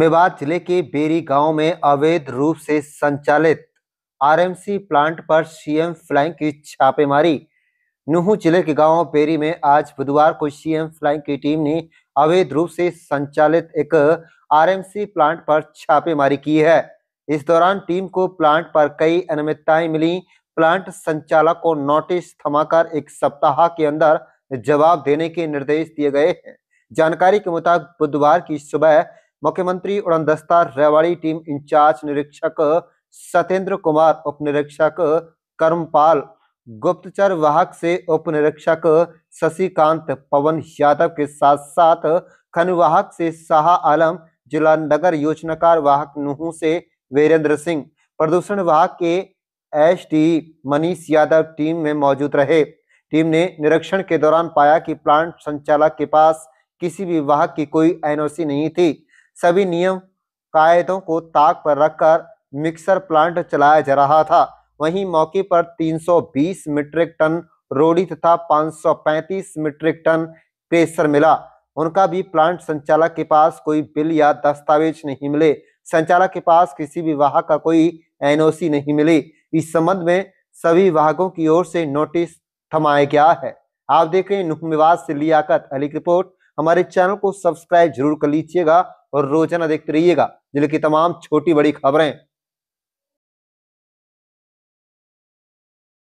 मेवात जिले के बेरी गांव में अवैध रूप से संचालित आरएमसी प्लांट पर सीएम फ्लाइंग की छापेमारी नुह जिले के गांव बेरी में आज बुधवार को सीएम फ्लाइंग की टीम ने अवैध रूप से संचालित एक आरएमसी प्लांट पर छापेमारी की है इस दौरान टीम को प्लांट पर कई अनियमितताएं मिली प्लांट संचालक को नोटिस थमाकर एक सप्ताह के अंदर जवाब देने के निर्देश दिए गए हैं जानकारी के मुताबिक बुधवार की सुबह मुख्यमंत्री उड़नदस्ता रेवाड़ी टीम इंचार्ज निरीक्षक सत्येंद्र कुमार उप निरीक्षक कर्मपाल गुप्तचर वाहक से उप निरीक्षक शशिकांत पवन यादव के साथ साथ खनवाहक से शाह आलम जिला नगर योजनाकार वाहक नुहू से वीरेंद्र सिंह प्रदूषण वाहक के S T Manish Yadav team में मौजूद रहे टीम ने निरीक्षण के दौरान पाया कि प्लांट संचालक के पास किसी भी वाहक की कोई एनओसी नहीं थी सभी नियम कायदों को ताक पर रखकर मिक्सर प्लांट चलाया जा रहा था वहीं मौके पर 320 मीट्रिक टन रोड़ी तथा 535 मीट्रिक टन प्रेशर मिला उनका भी प्लांट संचालक के पास कोई बिल या दस्तावेज नहीं मिले संचालक के पास किसी भी वाहक का कोई एनओसी नहीं मिली इस संबंध में सभी विभागों की ओर से नोटिस थमाया गया है आप देख रहे हैं नुहमिवाज से लियाकत अली रिपोर्ट हमारे चैनल को सब्सक्राइब जरूर कर लीजिएगा और रोजाना देखते रहिएगा जिले की तमाम छोटी बड़ी खबरें